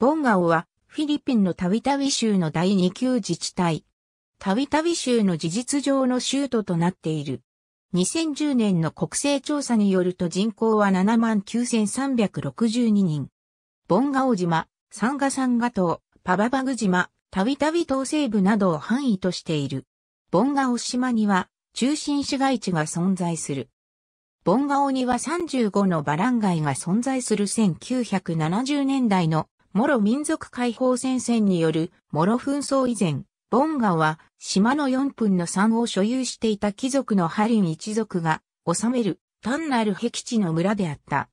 ボンガオはフィリピンのタビタビ州の第二級自治体。タビタビ州の事実上の州都となっている。2010年の国勢調査によると人口は79,362人。ボンガオ島、サンガサンガ島、パババグ島、タビタビ島西部などを範囲としている。ボンガオ島には中心市街地が存在する。ボンガオには35のバランガイが存在する1970年代のモロ民族解放戦線によるモロ紛争以前、ボンガは島の4分の3を所有していた貴族のハリン一族が治める単なる僻地の村であった。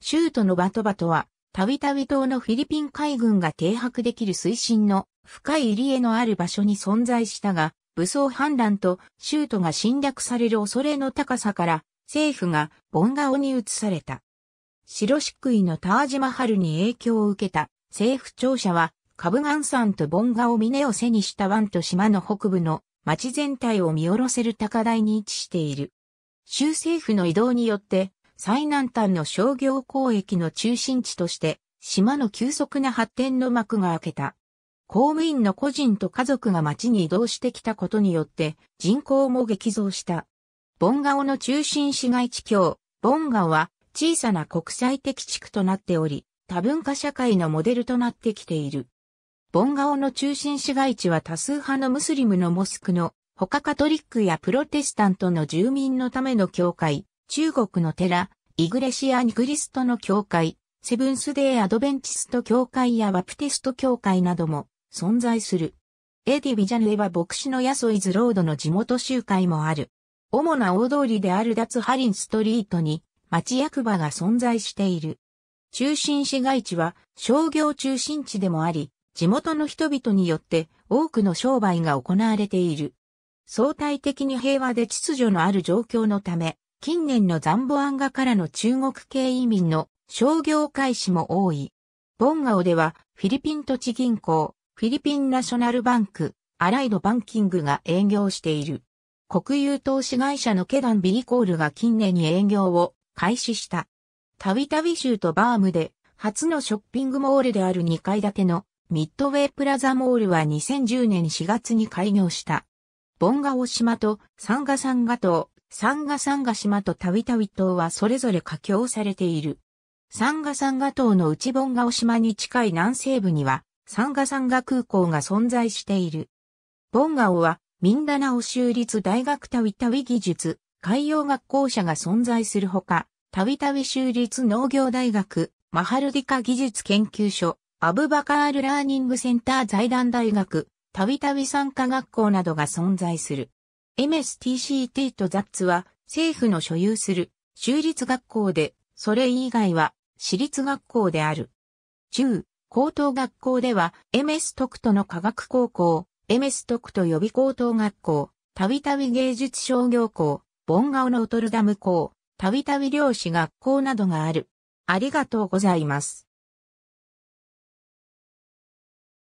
州都のバトバトは、たびたび島のフィリピン海軍が停泊できる水深の深い入り江のある場所に存在したが、武装反乱と州都が侵略される恐れの高さから、政府がボンガオに移された。白漆喰のタージマハルに影響を受けた政府庁舎はカブガン山とボンガオ峰を背にした湾と島の北部の町全体を見下ろせる高台に位置している。州政府の移動によって最南端の商業交易の中心地として島の急速な発展の幕が開けた。公務員の個人と家族が町に移動してきたことによって人口も激増した。ボンガオの中心市街地境、ボンガオは小さな国際的地区となっており、多文化社会のモデルとなってきている。ボンガオの中心市街地は多数派のムスリムのモスクの、他カトリックやプロテスタントの住民のための教会、中国の寺、イグレシア・ニクリストの教会、セブンスデー・アドベンチスト教会やワプテスト教会なども存在する。エディ・ビジャネは牧師のヤソイズ・ロードの地元集会もある。主な大通りであるダツ・ハリン・ストリートに、町役場が存在している。中心市街地は商業中心地でもあり、地元の人々によって多くの商売が行われている。相対的に平和で秩序のある状況のため、近年のザンボアンガからの中国系移民の商業開始も多い。ボンガオではフィリピン土地銀行、フィリピンナショナルバンク、アライドバンキングが営業している。国有投資会社のケダンビリコールが近年に営業を開始した。たびたび州とバームで初のショッピングモールである2階建てのミッドウェイプラザモールは2010年4月に開業した。ボンガオ島とサンガサンガ島、サンガサンガ島とタビタビ島はそれぞれ架橋されている。サンガサンガ島の内ボンガオ島に近い南西部にはサンガサンガ空港が存在している。ボンガオはミンダナオ州立大学タビタビ技術海洋学校舎が存在するほか、たびたび州立農業大学、マハルディカ技術研究所、アブバカールラーニングセンター財団大学、たびたび参加学校などが存在する。MSTCT と ZATS は政府の所有する州立学校で、それ以外は私立学校である。中、高等学校では MS 特都の科学高校、MS 特都予備高等学校、たびたび芸術商業校、ボンガオノトルダム校、たびたび漁師学校などがある。ありがとうございます。